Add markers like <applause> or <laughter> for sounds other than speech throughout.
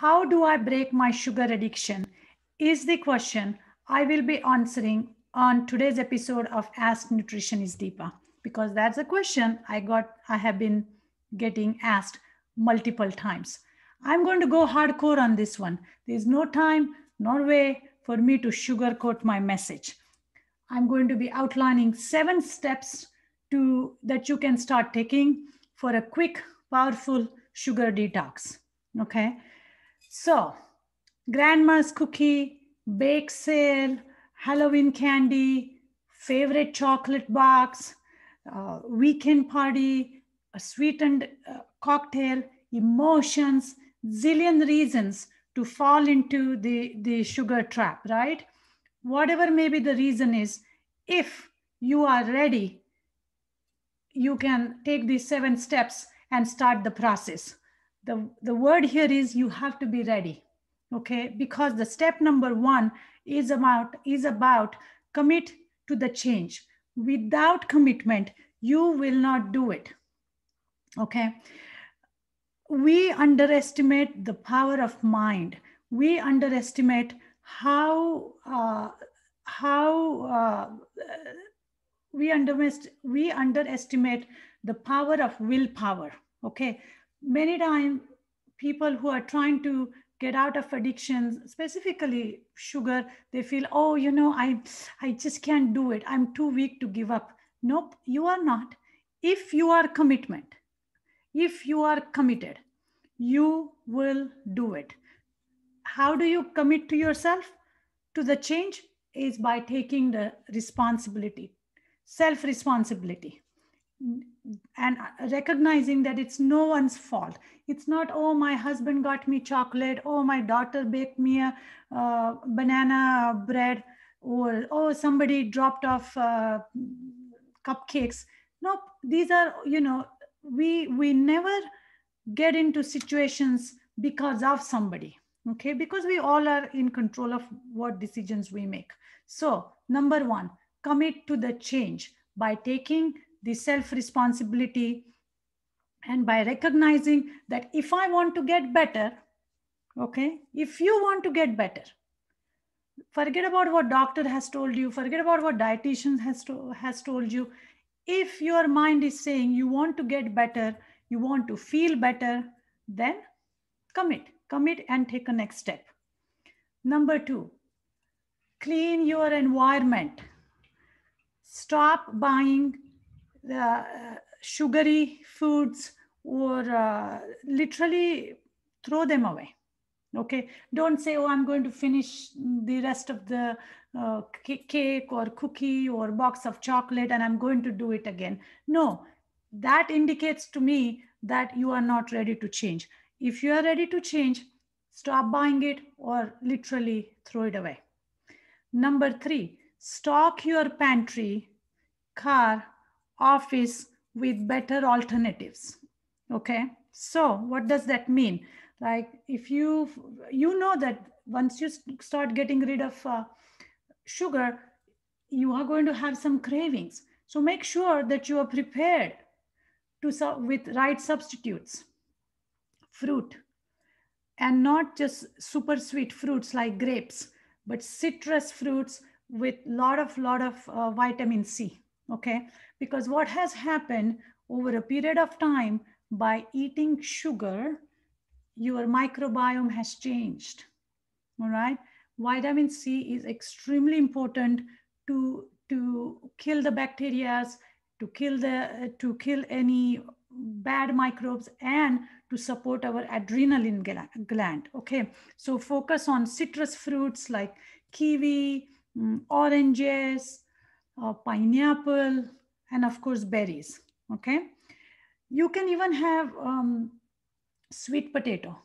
How do I break my sugar addiction? Is the question I will be answering on today's episode of Ask Nutrition is Deepa because that's a question I got I have been getting asked multiple times. I'm going to go hardcore on this one. There's no time nor way for me to sugarcoat my message. I'm going to be outlining seven steps to that you can start taking for a quick powerful sugar detox. Okay? So, grandma's cookie, bake sale, Halloween candy, favorite chocolate box, uh, weekend party, a sweetened uh, cocktail, emotions, zillion reasons to fall into the, the sugar trap, right? Whatever may be the reason is, if you are ready, you can take these seven steps and start the process the, the word here is you have to be ready, okay? Because the step number one is about, is about commit to the change. Without commitment, you will not do it, okay? We underestimate the power of mind. We underestimate how, uh, how uh, we, underest- we underestimate the power of willpower, okay? many times people who are trying to get out of addictions specifically sugar they feel oh you know i i just can't do it i'm too weak to give up nope you are not if you are commitment if you are committed you will do it how do you commit to yourself to the change is by taking the responsibility self responsibility and uh, recognizing that it's no one's fault it's not oh my husband got me chocolate oh my daughter baked me a uh, banana bread or oh, oh somebody dropped off uh, cupcakes nope these are you know we we never get into situations because of somebody okay because we all are in control of what decisions we make so number 1 commit to the change by taking the self responsibility, and by recognizing that if I want to get better, okay, if you want to get better, forget about what doctor has told you, forget about what dietitian has, to, has told you. If your mind is saying you want to get better, you want to feel better, then commit, commit and take a next step. Number two, clean your environment. Stop buying the uh, sugary foods or uh, literally throw them away okay don't say oh i'm going to finish the rest of the uh, cake or cookie or box of chocolate and i'm going to do it again no that indicates to me that you are not ready to change if you are ready to change stop buying it or literally throw it away number 3 stock your pantry car office with better alternatives. Okay, so what does that mean? Like if you, you know that once you start getting rid of uh, sugar, you are going to have some cravings. So make sure that you are prepared to with right substitutes, fruit, and not just super sweet fruits like grapes, but citrus fruits with lot of lot of uh, vitamin C okay? Because what has happened over a period of time by eating sugar, your microbiome has changed, all right? Vitamin C is extremely important to, to kill the bacteria,s to kill, the, to kill any bad microbes and to support our adrenaline gland, okay? So focus on citrus fruits like kiwi, mm, oranges, uh, pineapple, and of course berries, okay? You can even have um, sweet potato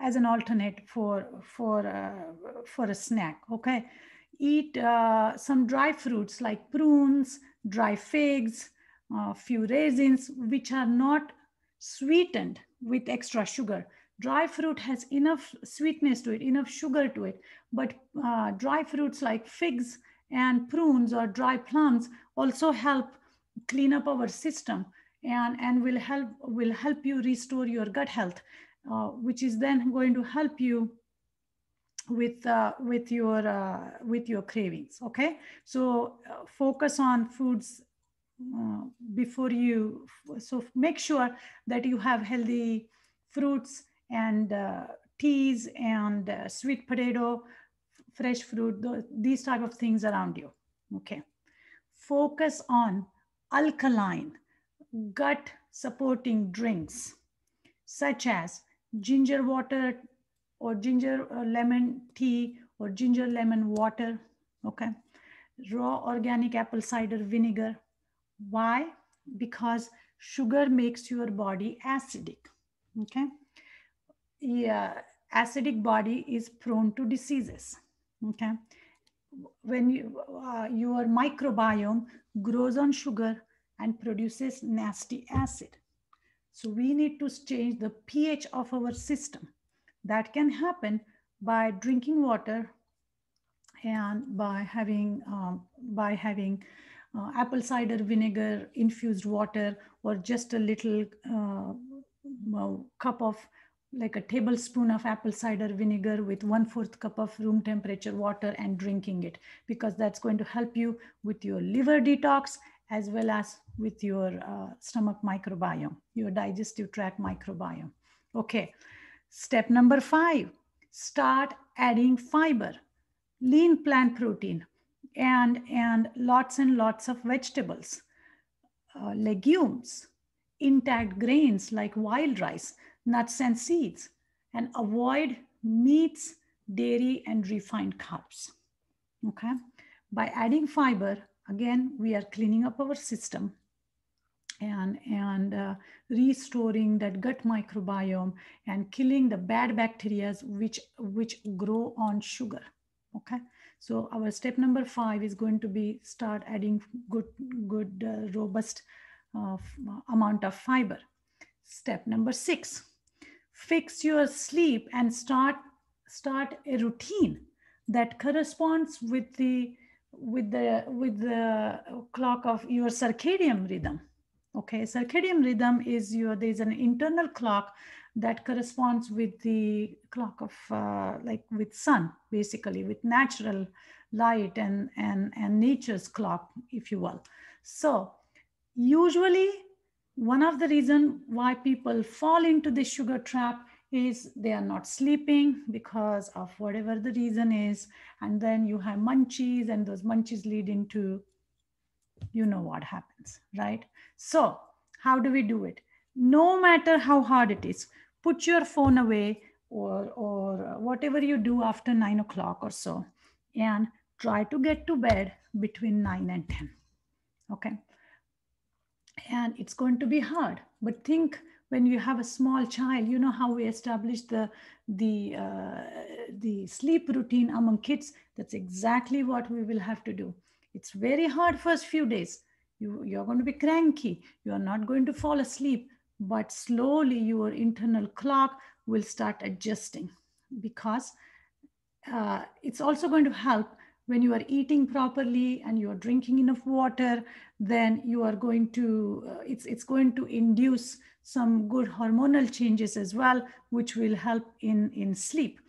as an alternate for, for, uh, for a snack, okay? Eat uh, some dry fruits like prunes, dry figs, a uh, few raisins, which are not sweetened with extra sugar dry fruit has enough sweetness to it, enough sugar to it. But uh, dry fruits like figs and prunes or dry plums also help clean up our system and, and will help will help you restore your gut health, uh, which is then going to help you with uh, with your uh, with your cravings. Okay, so uh, focus on foods uh, before you. So make sure that you have healthy fruits and uh, teas and sweet potato fresh fruit, these type of things around you. Okay. Focus on alkaline, gut supporting drinks, such as ginger water or ginger or uh, lemon tea or ginger lemon water. Okay. Raw organic apple cider vinegar. Why? Because sugar makes your body acidic. Okay. Yeah, acidic body is prone to diseases. Okay. When you, uh, your microbiome grows on sugar and produces nasty acid. So we need to change the pH of our system. That can happen by drinking water and by having, um, by having uh, apple cider vinegar infused water or just a little uh, cup of like a tablespoon of apple cider vinegar with one fourth cup of room temperature water and drinking it because that's going to help you with your liver detox as well as with your uh, stomach microbiome, your digestive tract microbiome. Okay, step number five, start adding fiber, lean plant protein, and, and lots and lots of vegetables, uh, legumes, intact grains like wild rice nuts and seeds, and avoid meats, dairy, and refined carbs. Okay, by adding fiber, again, we are cleaning up our system and, and uh, restoring that gut microbiome and killing the bad bacteria which, which grow on sugar. Okay, so our step number five is going to be start adding good, good uh, robust uh, amount of fiber. Step number six, fix your sleep and start start a routine that corresponds with the with the with the clock of your circadian rhythm okay circadian rhythm is your there's an internal clock that corresponds with the clock of uh, like with sun basically with natural light and and and nature's clock if you will so usually one of the reason why people fall into this sugar trap is they are not sleeping because of whatever the reason is and then you have munchies and those munchies lead into you know what happens right so how do we do it no matter how hard it is put your phone away or or whatever you do after nine o'clock or so and try to get to bed between nine and ten okay and it's going to be hard but think when you have a small child you know how we establish the the uh, the sleep routine among kids that's exactly what we will have to do it's very hard first few days you you're going to be cranky you are not going to fall asleep but slowly your internal clock will start adjusting because uh, it's also going to help when you are eating properly and you are drinking enough water then you are going to uh, it's it's going to induce some good hormonal changes as well which will help in in sleep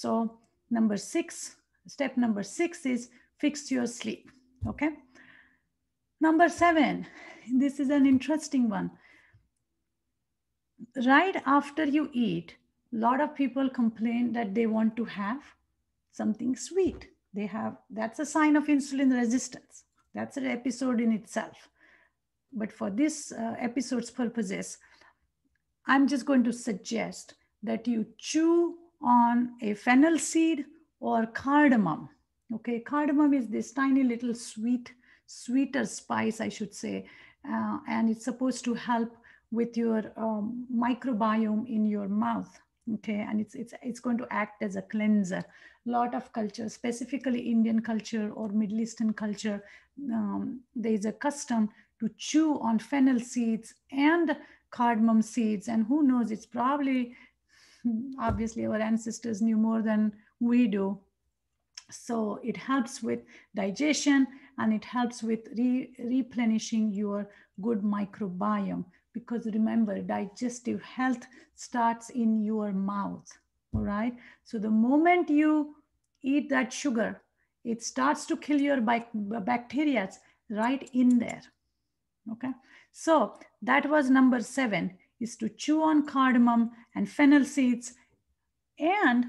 so number 6 step number 6 is fix your sleep okay number 7 this is an interesting one right after you eat a lot of people complain that they want to have something sweet they have that's a sign of insulin resistance that's an episode in itself but for this uh, episode's purposes i'm just going to suggest that you chew on a fennel seed or cardamom okay cardamom is this tiny little sweet sweeter spice i should say uh, and it's supposed to help with your um, microbiome in your mouth okay and it's it's it's going to act as a cleanser a lot of culture specifically indian culture or middle eastern culture um, there is a custom to chew on fennel seeds and cardamom seeds and who knows it's probably <laughs> obviously our ancestors knew more than we do so it helps with digestion and it helps with re replenishing your good microbiome because remember, digestive health starts in your mouth. All right. So the moment you eat that sugar, it starts to kill your bacteria right in there. Okay. So that was number seven is to chew on cardamom and fennel seeds and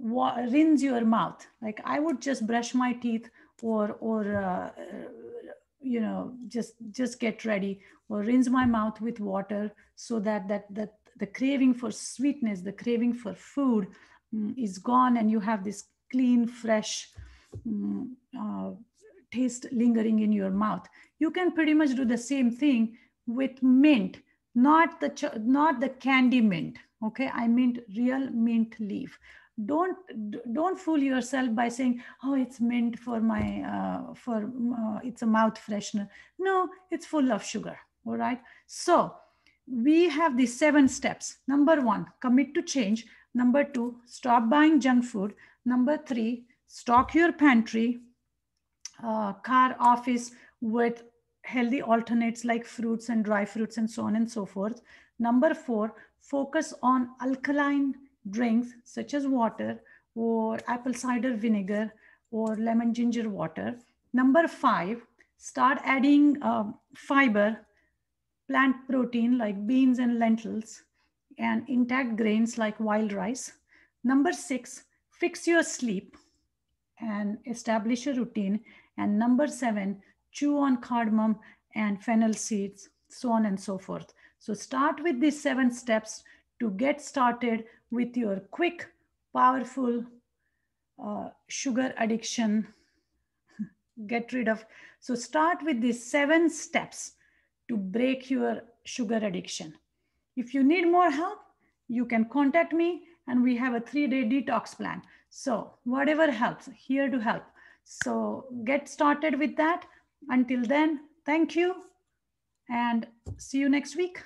rinse your mouth. Like I would just brush my teeth or, or uh, you know just just get ready or rinse my mouth with water so that that that the craving for sweetness the craving for food mm, is gone and you have this clean fresh mm, uh, taste lingering in your mouth you can pretty much do the same thing with mint not the not the candy mint okay i mean real mint leaf don't don't fool yourself by saying oh it's mint for my uh, for uh, it's a mouth freshener no it's full of sugar all right so we have the seven steps number 1 commit to change number 2 stop buying junk food number 3 stock your pantry uh, car office with healthy alternates like fruits and dry fruits and so on and so forth number 4 focus on alkaline drinks such as water or apple cider vinegar or lemon ginger water. Number five, start adding uh, fiber, plant protein like beans and lentils, and intact grains like wild rice. Number six, fix your sleep and establish a routine. And number seven, chew on cardamom and fennel seeds, so on and so forth. So start with these seven steps to get started with your quick, powerful uh, sugar addiction. <laughs> Get rid of. So start with these seven steps to break your sugar addiction. If you need more help, you can contact me and we have a three day detox plan. So whatever helps, here to help. So get started with that. Until then, thank you and see you next week.